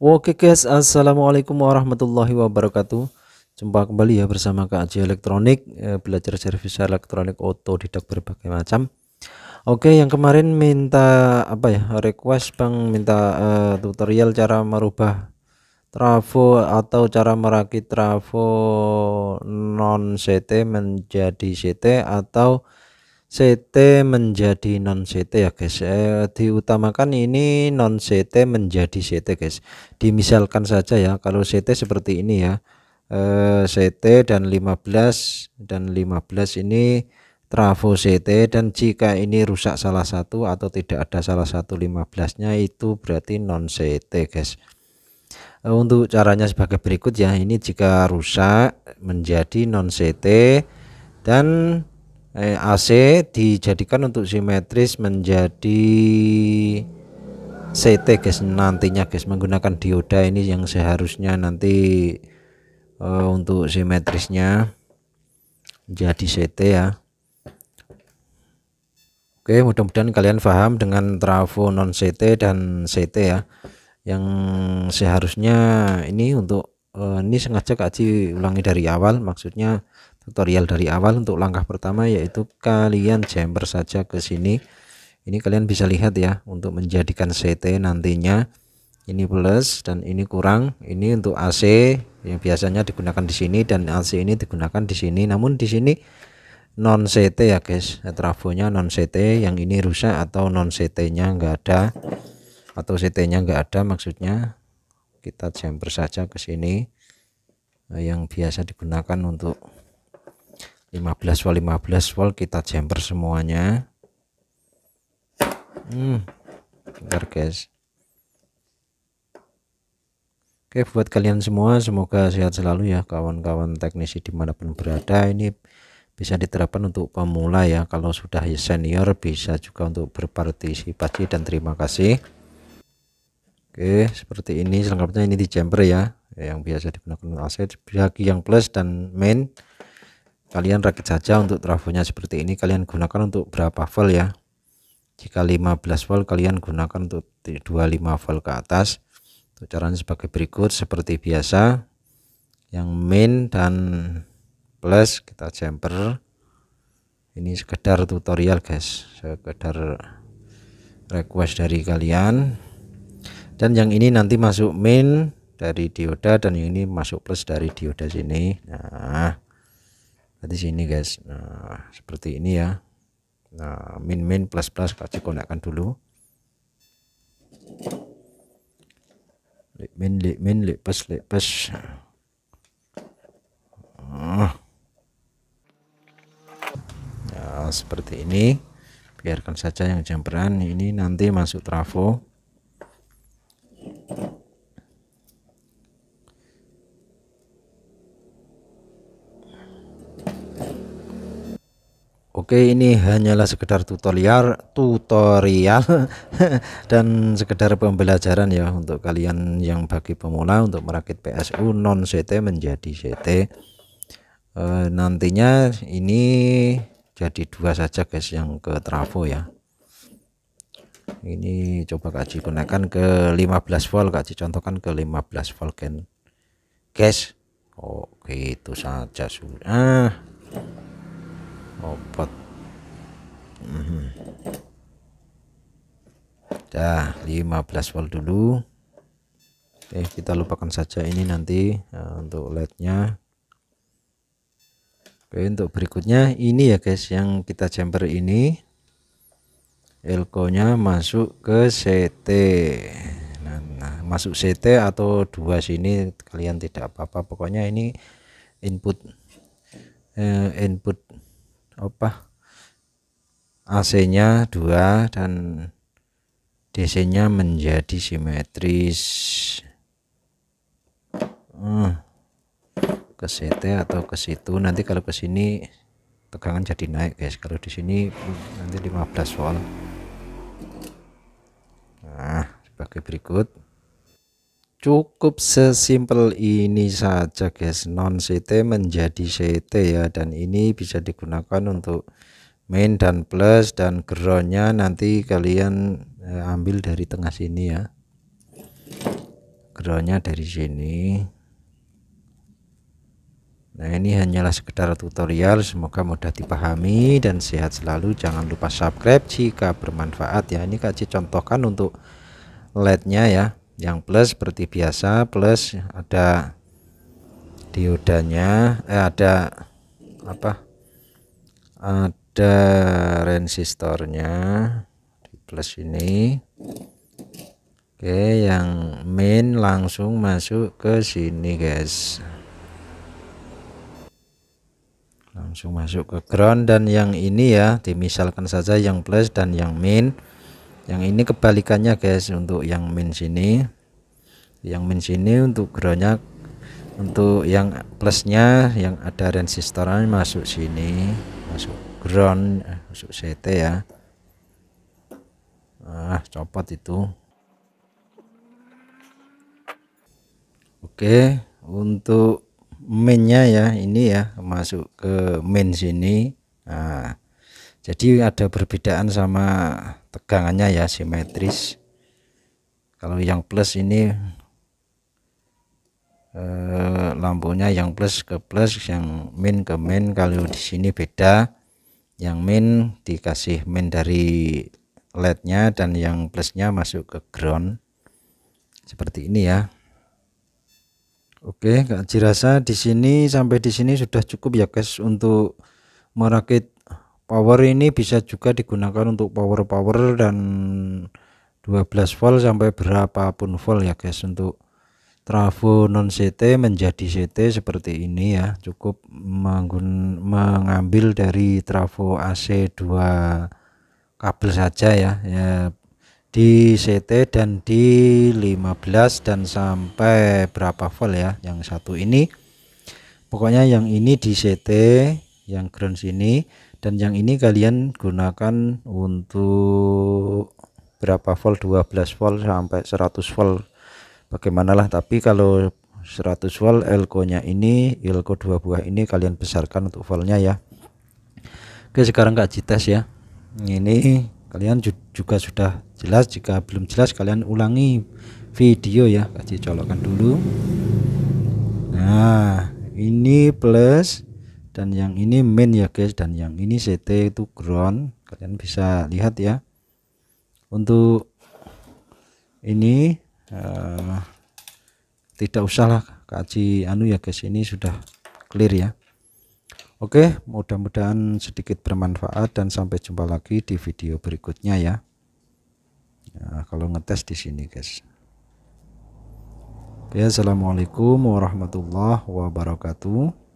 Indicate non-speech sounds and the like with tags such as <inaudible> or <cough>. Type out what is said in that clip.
Oke guys, Assalamualaikum warahmatullahi wabarakatuh Jumpa kembali ya bersama Kak Aji Elektronik eh, Belajar servis elektronik otodidak berbagai macam Oke, yang kemarin minta apa ya request Bang minta uh, tutorial cara merubah trafo atau cara merakit trafo non CT menjadi CT atau CT menjadi non CT ya guys eh, diutamakan ini non CT menjadi CT guys dimisalkan saja ya kalau CT seperti ini ya eh, CT dan 15 dan 15 ini trafo CT dan jika ini rusak salah satu atau tidak ada salah satu 15 nya itu berarti non CT guys eh, untuk caranya sebagai berikut ya ini jika rusak menjadi non CT dan Eh, AC dijadikan untuk simetris menjadi CT guys nantinya guys menggunakan dioda ini yang seharusnya nanti uh, untuk simetrisnya jadi CT ya Oke mudah-mudahan kalian paham dengan trafo non CT dan CT ya yang seharusnya ini untuk uh, ini sengaja kaji ulangi dari awal maksudnya tutorial dari awal untuk langkah pertama yaitu kalian jumper saja ke sini ini kalian bisa lihat ya untuk menjadikan CT nantinya ini plus dan ini kurang ini untuk AC yang biasanya digunakan di sini dan AC ini digunakan di sini namun di sini non CT ya guys trafonya non CT yang ini rusak atau non CT nya enggak ada atau CT nya enggak ada maksudnya kita jumper saja ke sini yang biasa digunakan untuk 15 volt 15 volt kita jumper semuanya hmm bentar guys Oke buat kalian semua semoga sehat selalu ya kawan-kawan teknisi dimanapun berada ini bisa diterapkan untuk pemula ya kalau sudah senior bisa juga untuk berpartisipasi dan terima kasih Oke seperti ini selengkapnya ini di jumper ya yang biasa digunakan AC bagi yang plus dan main kalian rakit saja untuk trafonya seperti ini kalian gunakan untuk berapa volt ya jika 15 volt kalian gunakan untuk 25 volt ke atas untuk caranya sebagai berikut seperti biasa yang main dan plus kita jumper ini sekedar tutorial guys sekedar request dari kalian dan yang ini nanti masuk main dari dioda dan yang ini masuk plus dari dioda sini nah Tadi sini guys, nah seperti ini ya. Nah min min plus plus kita konekkan dulu. Lip min lip min lip plus lip plus. Nah, nah seperti ini. Biarkan saja yang jemperan ini nanti masuk trafo. Oke ini hanyalah sekedar tutorial tutorial <laughs> dan sekedar pembelajaran ya untuk kalian yang bagi pemula untuk merakit PSU non CT menjadi CT e, nantinya ini jadi dua saja guys yang ke trafo ya ini coba kaji gunakan ke 15 volt kaji contohkan ke 15 volt kan guys oke oh, itu saja sudah obat hmm. dah 15 volt dulu Oke eh, kita lupakan saja ini nanti nah, untuk lednya Oke untuk berikutnya ini ya guys yang kita chamber ini elko nya masuk ke CT nah, nah, masuk CT atau dua sini kalian tidak apa-apa pokoknya ini input eh, input apa AC-nya dua dan DC-nya menjadi simetris hmm. ke CT atau ke situ nanti kalau ke sini tegangan jadi naik guys kalau di sini nanti 15 volt nah sebagai berikut cukup sesimpel ini saja guys non CT menjadi CT ya dan ini bisa digunakan untuk main dan plus dan groundnya nanti kalian eh, ambil dari tengah sini ya groundnya dari sini nah ini hanyalah sekedar tutorial semoga mudah dipahami dan sehat selalu jangan lupa subscribe jika bermanfaat ya ini kasih contohkan untuk LEDnya ya yang plus seperti biasa plus ada diodanya eh ada apa ada resistornya di plus ini oke yang main langsung masuk ke sini guys langsung masuk ke ground dan yang ini ya dimisalkan saja yang plus dan yang main yang ini kebalikannya guys untuk yang min sini yang min sini untuk groundnya untuk yang plusnya yang ada resistoran masuk sini masuk ground eh, masuk CT ya ah copot itu Oke untuk mainnya ya ini ya masuk ke main sini nah, jadi ada perbedaan sama tegangannya ya simetris kalau yang plus ini eh, lampunya yang plus ke plus yang min ke min kalau di sini beda yang min dikasih min dari lednya dan yang plusnya masuk ke ground seperti ini ya Oke Kak Jirasa di sini sampai di sini sudah cukup ya guys untuk merakit power ini bisa juga digunakan untuk power-power dan 12 volt sampai berapapun volt ya guys untuk trafo non CT menjadi CT seperti ini ya cukup mengambil dari trafo AC 2 kabel saja ya, ya di CT dan di 15 dan sampai berapa volt ya yang satu ini pokoknya yang ini di CT yang ground sini dan yang ini kalian gunakan untuk berapa volt 12 volt sampai 100 volt bagaimanalah tapi kalau 100 volt elko nya ini elko dua buah ini kalian besarkan untuk voltnya ya Oke sekarang gak tes ya ini kalian juga sudah jelas jika belum jelas kalian ulangi video ya kasih colokan dulu nah ini plus dan yang ini main ya guys dan yang ini CT itu ground kalian bisa lihat ya untuk ini uh, tidak usahlah kaji anu ya guys ini sudah clear ya Oke mudah-mudahan sedikit bermanfaat dan sampai jumpa lagi di video berikutnya ya nah, kalau ngetes di sini guys Ya, Assalamualaikum warahmatullahi wabarakatuh